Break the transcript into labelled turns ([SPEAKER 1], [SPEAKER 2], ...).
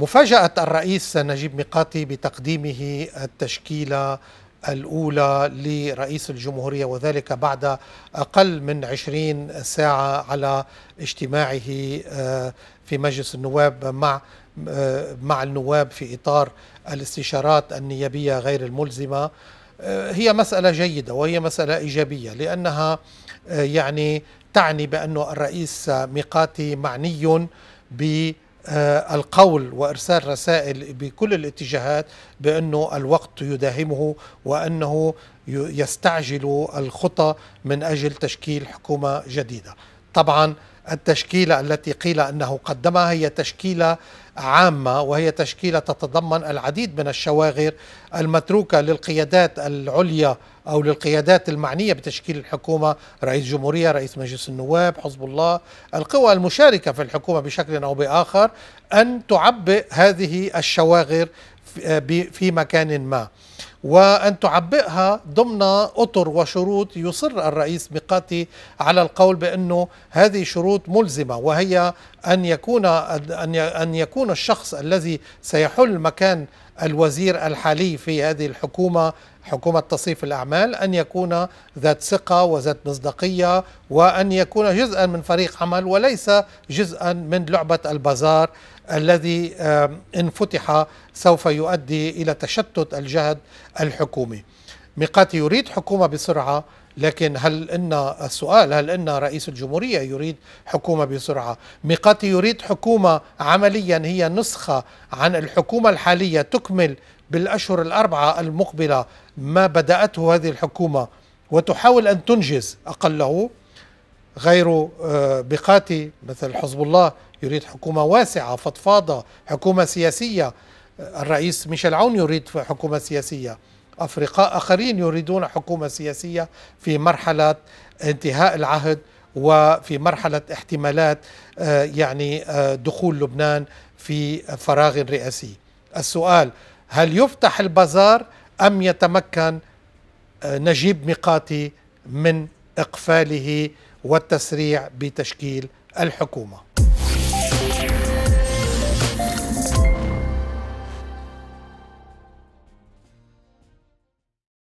[SPEAKER 1] مفاجأة الرئيس نجيب ميقاتي بتقديمه التشكيلة الأولى لرئيس الجمهورية وذلك بعد أقل من 20 ساعة على اجتماعه آه، في مجلس النواب مع آه، مع النواب في إطار الاستشارات النيابية غير الملزمة آه، هي مسألة جيدة وهي مسألة إيجابية لأنها يعني تعني بأن الرئيس ميقاتي معني ب آه، القول وارسال رسائل بكل الاتجاهات بانه الوقت يداهمه وانه يستعجل الخطى من اجل تشكيل حكومه جديده. طبعا التشكيله التي قيل انه قدمها هي تشكيله عامه وهي تشكيله تتضمن العديد من الشواغر المتروكه للقيادات العليا أو للقيادات المعنية بتشكيل الحكومة رئيس جمهورية رئيس مجلس النواب حزب الله القوى المشاركة في الحكومة بشكل أو بآخر أن تعبئ هذه الشواغر في آه، مكان ما وأن تعبئها ضمن أطر وشروط يصر الرئيس ميقاتي على القول بأنه هذه شروط ملزمة وهي أن يكون أن يكون الشخص الذي سيحل مكان الوزير الحالي في هذه الحكومة حكومة تصريف الأعمال أن يكون ذات ثقة وذات مصداقية وأن يكون جزءا من فريق عمل وليس جزءا من لعبة البازار الذي إن فتح سوف يؤدي إلى تشتت الجهد الحكومي ميقاتي يريد حكومة بسرعة لكن هل إن السؤال هل إن رئيس الجمهورية يريد حكومة بسرعة ميقاتي يريد حكومة عمليا هي نسخة عن الحكومة الحالية تكمل بالأشهر الأربعة المقبلة ما بدأته هذه الحكومة وتحاول أن تنجز أقله غير بقاتي آه، مثل حزب الله يريد حكومة واسعة فضفاضة حكومة سياسية الرئيس ميشيل عون يريد حكومة سياسية أفرقاء آخرين يريدون حكومة سياسية في مرحلة انتهاء العهد وفي مرحلة احتمالات آه، يعني آه، دخول لبنان في فراغ رئاسي السؤال هل يفتح البازار أم يتمكن آه، نجيب ميقاتي من إقفاله والتسريع بتشكيل الحكومة